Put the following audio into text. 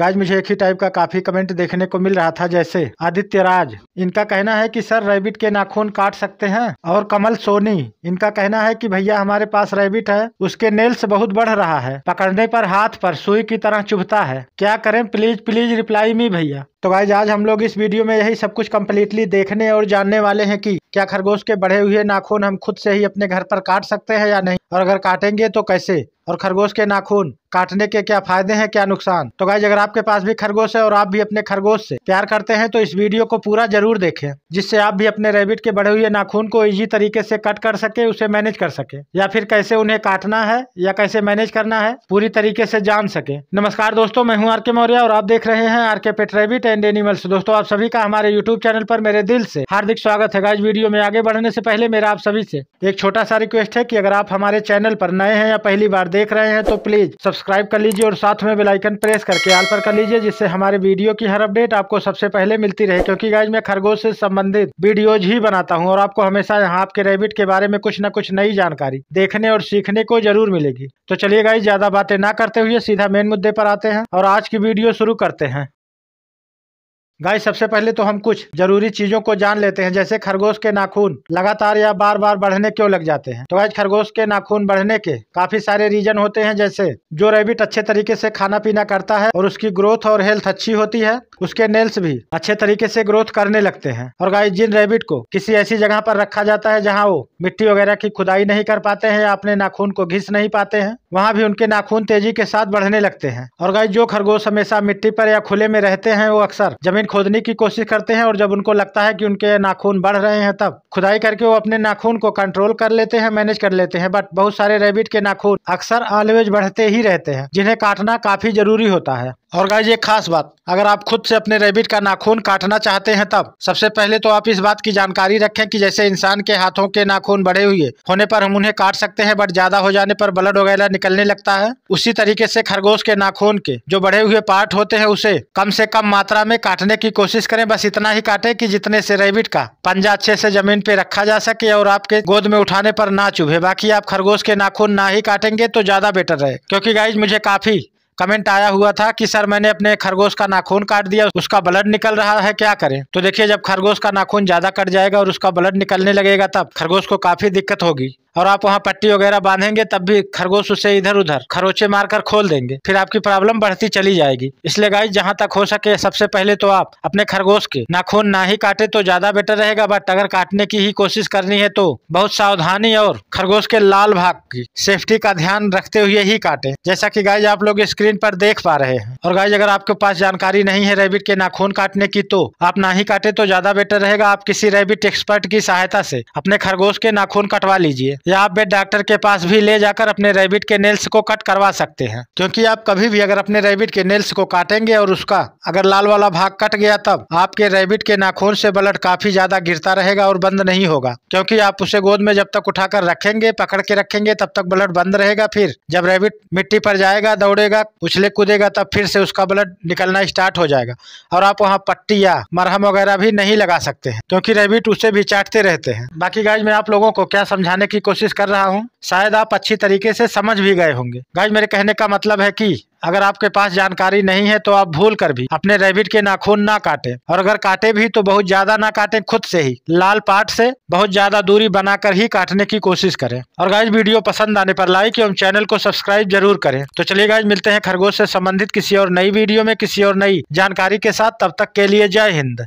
गाज मुझे एक ही टाइप का काफी कमेंट देखने को मिल रहा था जैसे आदित्य राज इनका कहना है कि सर रैबिट के नाखून काट सकते हैं और कमल सोनी इनका कहना है कि भैया हमारे पास रैबिट है उसके नेल्स बहुत बढ़ रहा है पकड़ने पर हाथ पर सुई की तरह चुभता है क्या करें प्लीज प्लीज रिप्लाई मी भैया तो भाई आज हम लोग इस वीडियो में यही सब कुछ कम्प्लीटली देखने और जानने वाले हैं कि क्या खरगोश के बढ़े हुए नाखून हम खुद से ही अपने घर पर काट सकते हैं या नहीं और अगर काटेंगे तो कैसे और खरगोश के नाखून काटने के क्या फायदे हैं क्या नुकसान तो गाइज अगर आपके पास भी खरगोश है और आप भी अपने खरगोश से प्यार करते हैं तो इस वीडियो को पूरा जरूर देखें जिससे आप भी अपने रेबिट के बढ़े हुए नाखून को इजी तरीके से कट कर सके उसे मैनेज कर सके या फिर कैसे उन्हें काटना है या कैसे मैनेज करना है पूरी तरीके से जान सके नमस्कार दोस्तों मैं हूँ आर के मौर्य और आप देख रहे हैं आर के पेट रेबिट एंड एनिमल्स दोस्तों आप सभी का हमारे यूट्यूब चैनल पर मेरे दिल से हार्दिक स्वागत है गाइज वीडियो में आगे बढ़ने से पहले मेरा आप सभी से एक छोटा सा रिक्वेस्ट है कि अगर आप हमारे चैनल पर नए हैं या पहली बार देख रहे हैं तो प्लीज सब्सक्राइब कर लीजिए और साथ में बेलाइकन प्रेस करके आल पर कर लीजिए जिससे हमारे वीडियो की हर अपडेट आपको सबसे पहले मिलती रहे क्यूँकी गाइज मैं खरगोश से संबंधित वीडियोज ही बनाता हूँ और आपको हमेशा यहाँ आपके रेबिट के बारे में कुछ न कुछ नई जानकारी देखने और सीखने को जरूर मिलेगी तो चलिए गाइज ज्यादा बातें ना करते हुए सीधा मेन मुद्दे पर आते हैं और आज की वीडियो शुरू करते हैं गाय सबसे पहले तो हम कुछ जरूरी चीजों को जान लेते हैं जैसे खरगोश के नाखून लगातार या बार बार बढ़ने क्यों लग जाते हैं तो गाय खरगोश के नाखून बढ़ने के काफी सारे रीजन होते हैं जैसे जो रेबिट अच्छे तरीके से खाना पीना करता है और उसकी ग्रोथ और हेल्थ अच्छी होती है उसके नेल्स भी अच्छे तरीके से ग्रोथ करने लगते हैं और गाय जिन रेबिट को किसी ऐसी जगह पर रखा जाता है जहाँ वो मिट्टी वगैरह की खुदाई नहीं कर पाते हैं या अपने नाखून को घिस नहीं पाते हैं वहाँ भी उनके नाखून तेजी के साथ बढ़ने लगते हैं और गाय जो खरगोश हमेशा मिट्टी पर या खुले में रहते हैं वो अक्सर जमीन खोदने की कोशिश करते हैं और जब उनको लगता है कि उनके नाखून बढ़ रहे हैं तब खुदाई करके वो अपने नाखून को कंट्रोल कर लेते हैं मैनेज कर लेते हैं बट बहुत सारे रेबिट के नाखून अक्सर ऑलवेज बढ़ते ही रहते हैं जिन्हें काटना काफी जरूरी होता है और गाइज एक खास बात अगर आप खुद से अपने रेबिट का नाखून काटना चाहते हैं तब सबसे पहले तो आप इस बात की जानकारी रखें कि जैसे इंसान के हाथों के नाखून बढ़े हुए होने पर हम उन्हें काट सकते हैं बट ज्यादा हो जाने पर ब्लड वगैरह निकलने लगता है उसी तरीके से खरगोश के नाखून के जो बढ़े हुए पार्ट होते हैं उसे कम से कम मात्रा में काटने की कोशिश करें बस इतना ही काटे की जितने से रेबिट का पंजा अच्छे से जमीन पे रखा जा सके और आपके गोद में उठाने पर ना चुभे बाकी आप खरगोश के नाखून ना ही काटेंगे तो ज्यादा बेटर रहे क्योंकि गाइज मुझे काफी कमेंट आया हुआ था कि सर मैंने अपने खरगोश का नाखून काट दिया उसका ब्लड निकल रहा है क्या करें तो देखिए जब खरगोश का नाखून ज़्यादा कट जाएगा और उसका ब्लड निकलने लगेगा तब खरगोश को काफ़ी दिक्कत होगी और आप वहाँ पट्टी वगैरह बांधेंगे तब भी खरगोश उसे इधर उधर खरोचे मारकर खोल देंगे फिर आपकी प्रॉब्लम बढ़ती चली जाएगी इसलिए गाइस जहाँ तक हो सके सबसे पहले तो आप अपने खरगोश के नाखून ना ही काटे तो ज्यादा बेटर रहेगा बट अगर काटने की ही कोशिश करनी है तो बहुत सावधानी और खरगोश के लाल भाग की सेफ्टी का ध्यान रखते हुए ही काटे जैसा की गाय आप लोग स्क्रीन पर देख पा रहे हैं और गाय अगर आपके पास जानकारी नहीं है रेबिट के नाखून काटने की तो आप ना ही काटे तो ज्यादा बेटर रहेगा आप किसी रेबिट एक्सपर्ट की सहायता से अपने खरगोश के नाखून कटवा लीजिए या आप पेट डॉक्टर के पास भी ले जाकर अपने रेबिट के नेल्स को कट करवा सकते हैं क्योंकि आप कभी भी अगर अपने रेबिट के नेल्स को काटेंगे और उसका अगर लाल वाला भाग कट गया तब आपके रेबिट के नाखून से ब्लड काफी ज्यादा गिरता रहेगा और बंद नहीं होगा क्योंकि आप उसे गोद में जब तक उठाकर रखेंगे पकड़ के रखेंगे तब तक ब्लड बंद रहेगा फिर जब रेबिट मिट्टी पर जाएगा दौड़ेगा उछले कूदेगा तब फिर से उसका ब्लड निकलना स्टार्ट हो जाएगा और आप वहाँ पट्टी या मरहम वगैरह भी नहीं लगा सकते हैं क्योंकि रेबिट उसे भी चाटते रहते हैं बाकी गाइज में आप लोगों को क्या समझाने की कोशिश कोशिश कर रहा हूँ शायद आप अच्छी तरीके से समझ भी गए होंगे गाइज मेरे कहने का मतलब है कि अगर आपके पास जानकारी नहीं है तो आप भूल कर भी अपने रेबिट के नाखून ना काटें और अगर काटे भी तो बहुत ज्यादा ना काटें खुद से ही लाल पार्ट से बहुत ज्यादा दूरी बनाकर ही काटने की कोशिश करें और गाइज वीडियो पसंद आने पर लाइक एवं चैनल को सब्सक्राइब जरूर करें तो चलिए गाइज मिलते हैं खरगोश से संबंधित किसी और नई वीडियो में किसी और नई जानकारी के साथ तब तक के लिए जय हिंद